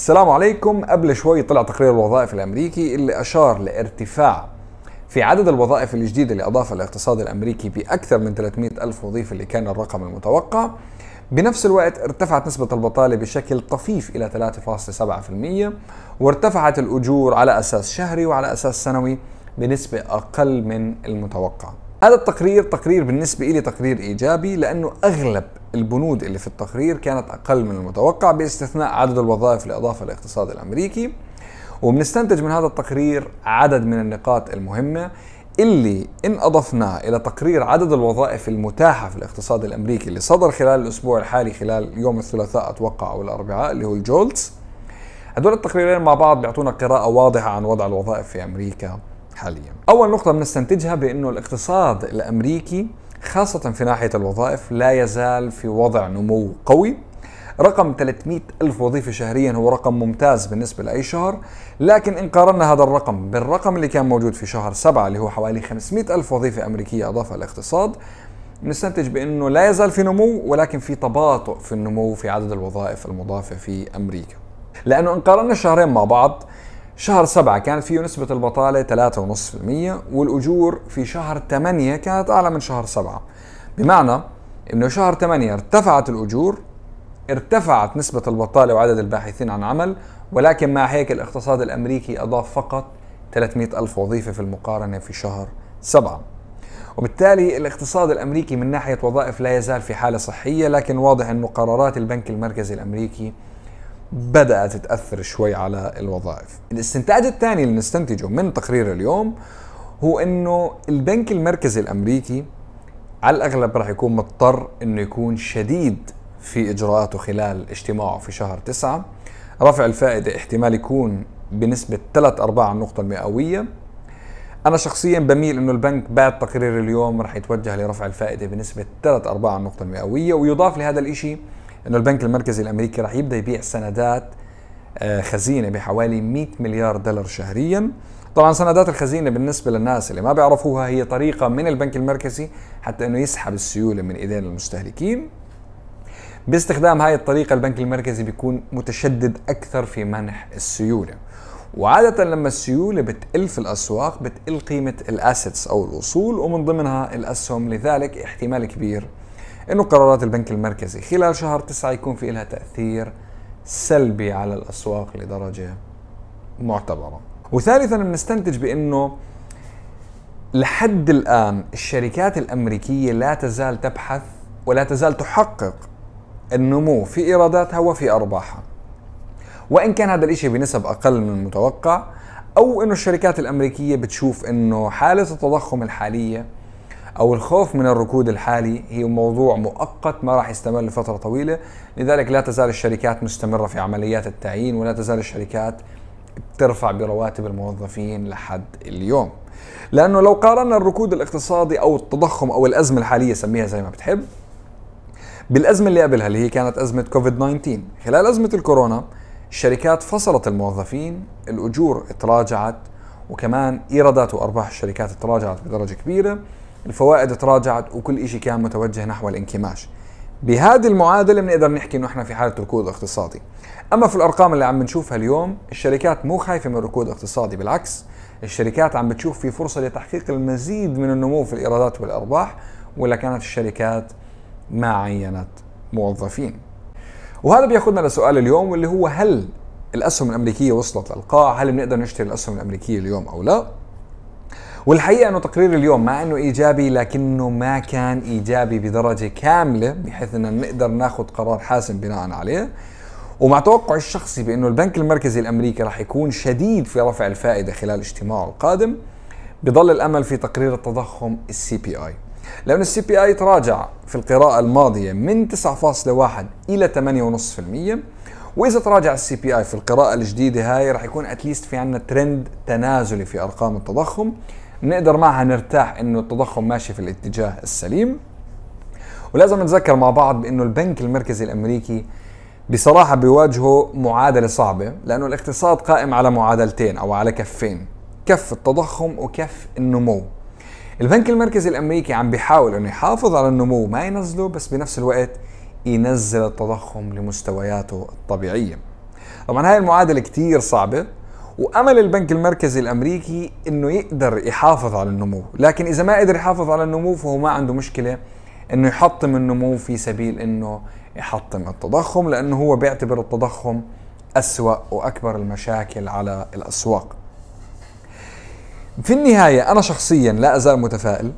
السلام عليكم قبل شوي طلع تقرير الوظائف الامريكي اللي اشار لارتفاع في عدد الوظائف الجديده اللي اضافها الاقتصاد الامريكي باكثر من 300 الف وظيفه اللي كان الرقم المتوقع بنفس الوقت ارتفعت نسبة البطالة بشكل طفيف إلى 3.7% وارتفعت الأجور على أساس شهري وعلى أساس سنوي بنسبة أقل من المتوقع هذا التقرير تقرير بالنسبة إلي تقرير إيجابي لأنه أغلب البنود اللي في التقرير كانت أقل من المتوقع باستثناء عدد الوظائف الإضافة للاقتصاد الأمريكي وبنستنتج من هذا التقرير عدد من النقاط المهمة اللي إن أضفناه إلى تقرير عدد الوظائف المتاحة في الاقتصاد الأمريكي اللي صدر خلال الأسبوع الحالي خلال يوم الثلاثاء أتوقع أو الأربعاء اللي هو الجولتس هدول التقريرين مع بعض بيعطونا قراءة واضحة عن وضع الوظائف في أمريكا حاليا أول نقطة بنستنتجها بأنه الاقتصاد الأمريكي خاصة في ناحية الوظائف لا يزال في وضع نمو قوي رقم 300 ألف وظيفة شهريا هو رقم ممتاز بالنسبة لأي شهر لكن إن قارنا هذا الرقم بالرقم اللي كان موجود في شهر 7 اللي هو حوالي 500 ألف وظيفة أمريكية أضافها الاقتصاد نستنتج بأنه لا يزال في نمو ولكن في تباطؤ في النمو في عدد الوظائف المضافة في أمريكا لأنه إن قارنا الشهرين مع بعض شهر سبعة كانت فيه نسبة البطالة 3.5% والأجور في شهر 8 كانت أعلى من شهر سبعة بمعنى أنه شهر 8 ارتفعت الأجور ارتفعت نسبة البطالة وعدد الباحثين عن عمل ولكن مع هيك الاقتصاد الأمريكي أضاف فقط 300 ألف وظيفة في المقارنة في شهر سبعة وبالتالي الاقتصاد الأمريكي من ناحية وظائف لا يزال في حالة صحية لكن واضح أن قرارات البنك المركزي الأمريكي بدأت تأثر شوي على الوظائف الاستنتاج الثاني اللي نستنتجه من تقرير اليوم هو أنه البنك المركزي الأمريكي على الأغلب راح يكون مضطر أنه يكون شديد في إجراءاته خلال اجتماعه في شهر تسعة رفع الفائدة احتمال يكون بنسبة ثلاث أرباع النقطة المئوية أنا شخصيا بميل أنه البنك بعد تقرير اليوم راح يتوجه لرفع الفائدة بنسبة ثلاث أرباع النقطة المئوية ويضاف لهذا الإشي انه البنك المركزي الامريكي راح يبدا يبيع سندات آه، خزينه بحوالي 100 مليار دولار شهريا طبعا سندات الخزينه بالنسبه للناس اللي ما بيعرفوها هي طريقه من البنك المركزي حتى انه يسحب السيوله من ايدين المستهلكين باستخدام هاي الطريقه البنك المركزي بيكون متشدد اكثر في منح السيوله وعادة لما السيولة بتقل في الأسواق بتقل قيمة الأسيتس أو الأصول ومن ضمنها الأسهم لذلك احتمال كبير انه قرارات البنك المركزي خلال شهر تسعة يكون في لها تاثير سلبي على الاسواق لدرجه معتبره وثالثا بنستنتج بانه لحد الان الشركات الامريكيه لا تزال تبحث ولا تزال تحقق النمو في ايراداتها وفي ارباحها وان كان هذا الشيء بنسب اقل من المتوقع او انه الشركات الامريكيه بتشوف انه حاله التضخم الحاليه او الخوف من الركود الحالي هي موضوع مؤقت ما راح يستمر لفتره طويله لذلك لا تزال الشركات مستمره في عمليات التعيين ولا تزال الشركات بترفع برواتب الموظفين لحد اليوم لانه لو قارنا الركود الاقتصادي او التضخم او الازمه الحاليه سميها زي ما بتحب بالازمه اللي قبلها اللي هي كانت ازمه كوفيد 19 خلال ازمه الكورونا الشركات فصلت الموظفين الاجور تراجعت وكمان ايرادات وارباح الشركات تراجعت بدرجه كبيره الفوائد تراجعت وكل شيء كان متوجه نحو الانكماش بهذه المعادلة بنقدر نحكي انه احنا في حالة ركود اقتصادي اما في الارقام اللي عم نشوفها اليوم الشركات مو خايفة من ركود اقتصادي بالعكس الشركات عم بتشوف في فرصة لتحقيق المزيد من النمو في الايرادات والارباح ولا كانت الشركات ما عينت موظفين وهذا بياخذنا لسؤال اليوم واللي هو هل الاسهم الامريكيه وصلت للقاع هل بنقدر نشتري الاسهم الامريكيه اليوم او لا والحقيقه انه تقرير اليوم مع انه ايجابي لكنه ما كان ايجابي بدرجه كامله بحيث ان نقدر ناخذ قرار حاسم بناء عليه ومع توقعي الشخصي بانه البنك المركزي الامريكي راح يكون شديد في رفع الفائده خلال اجتماعه القادم بضل الامل في تقرير التضخم السي بي اي لأن السي بي اي تراجع في القراءة الماضية من 9.1 إلى 8.5% وإذا تراجع السي بي اي في القراءة الجديدة هاي رح يكون أتليست في عنا ترند تنازلي في أرقام التضخم نقدر معها نرتاح انه التضخم ماشي في الاتجاه السليم ولازم نتذكر مع بعض بانه البنك المركزي الامريكي بصراحه بيواجهه معادله صعبه لانه الاقتصاد قائم على معادلتين او على كفين كف التضخم وكف النمو البنك المركزي الامريكي عم بيحاول انه يحافظ على النمو ما ينزله بس بنفس الوقت ينزل التضخم لمستوياته الطبيعيه طبعا هاي المعادله كتير صعبه وامل البنك المركزي الامريكي انه يقدر يحافظ على النمو لكن اذا ما قدر يحافظ على النمو فهو ما عنده مشكله انه يحطم النمو في سبيل انه يحطم التضخم لانه هو بيعتبر التضخم اسوا واكبر المشاكل على الاسواق في النهايه انا شخصيا لا ازال متفائل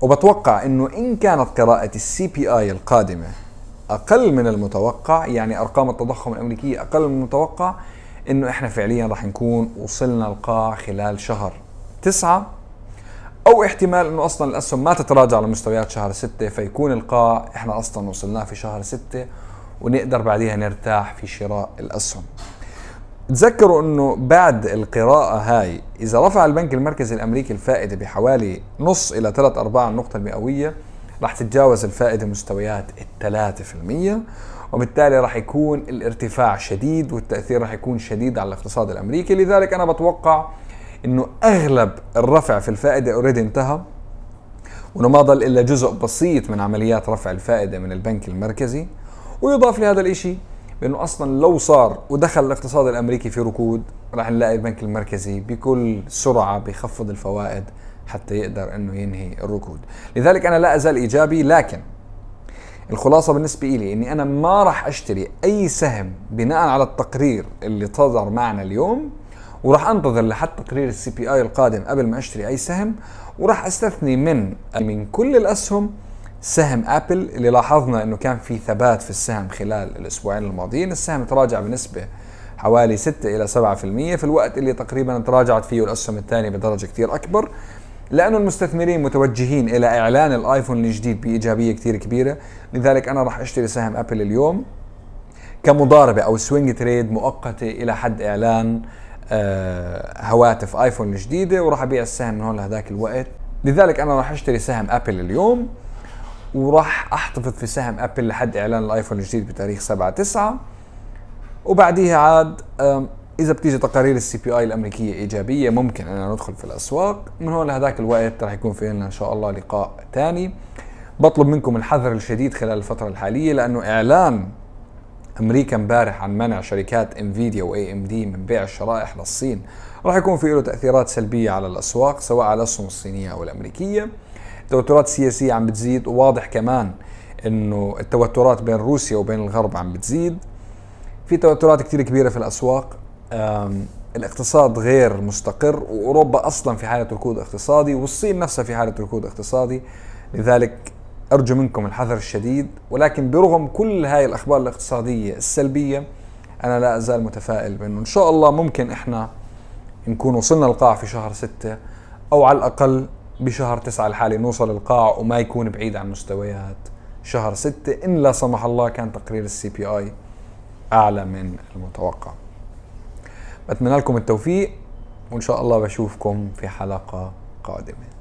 وبتوقع انه ان كانت قراءه السي بي اي القادمه اقل من المتوقع يعني ارقام التضخم الامريكيه اقل من المتوقع انه احنا فعليا رح نكون وصلنا القاع خلال شهر تسعة او احتمال انه اصلا الاسهم ما تتراجع لمستويات شهر ستة فيكون القاع احنا اصلا وصلناه في شهر ستة ونقدر بعديها نرتاح في شراء الاسهم تذكروا انه بعد القراءة هاي اذا رفع البنك المركزي الامريكي الفائدة بحوالي نص الى ثلاث ارباع النقطة المئوية رح تتجاوز الفائدة مستويات الثلاثة في المية وبالتالي راح يكون الارتفاع شديد والتاثير راح يكون شديد على الاقتصاد الامريكي لذلك انا بتوقع انه اغلب الرفع في الفائده اوريدي انتهى وانه ما ضل الا جزء بسيط من عمليات رفع الفائده من البنك المركزي ويضاف لهذا الاشي بانه اصلا لو صار ودخل الاقتصاد الامريكي في ركود راح نلاقي البنك المركزي بكل سرعه بخفض الفوائد حتى يقدر انه ينهي الركود لذلك انا لا ازال ايجابي لكن الخلاصه بالنسبه لي اني انا ما راح اشتري اي سهم بناء على التقرير اللي صدر معنا اليوم وراح انتظر لحد تقرير السي بي اي القادم قبل ما اشتري اي سهم وراح استثني من من كل الاسهم سهم ابل اللي لاحظنا انه كان في ثبات في السهم خلال الاسبوعين الماضيين السهم تراجع بنسبه حوالي 6 الى 7% في الوقت اللي تقريبا تراجعت فيه الاسهم الثانيه بدرجه كثير اكبر لأن المستثمرين متوجهين إلى إعلان الآيفون الجديد بإيجابية كثير كبيرة لذلك أنا راح أشتري سهم أبل اليوم كمضاربة أو سوينج تريد مؤقتة إلى حد إعلان آه، هواتف آيفون الجديدة وراح أبيع السهم من هون لهذاك الوقت لذلك أنا راح أشتري سهم أبل اليوم وراح أحتفظ في سهم أبل لحد إعلان الآيفون الجديد بتاريخ 7 9 وبعديها عاد اذا بتيجي تقارير السي بي اي الامريكيه ايجابيه ممكن اننا ندخل في الاسواق من هون لهذاك الوقت رح يكون في لنا ان شاء الله لقاء ثاني بطلب منكم الحذر الشديد خلال الفتره الحاليه لانه اعلان امريكا امبارح عن منع شركات انفيديا واي ام دي من بيع الشرائح للصين راح يكون في له تاثيرات سلبيه على الاسواق سواء على الاسهم الصينيه او الامريكيه التوترات السياسيه عم بتزيد وواضح كمان انه التوترات بين روسيا وبين الغرب عم بتزيد في توترات كثير كبيره في الاسواق الاقتصاد غير مستقر واوروبا اصلا في حاله ركود اقتصادي والصين نفسها في حاله ركود اقتصادي لذلك ارجو منكم الحذر الشديد ولكن برغم كل هاي الاخبار الاقتصاديه السلبيه انا لا ازال متفائل بانه ان شاء الله ممكن احنا نكون وصلنا القاع في شهر ستة او على الاقل بشهر تسعة الحالي نوصل القاع وما يكون بعيد عن مستويات شهر ستة إن لا سمح الله كان تقرير السي بي آي أعلى من المتوقع بتمنى لكم التوفيق وان شاء الله بشوفكم في حلقه قادمه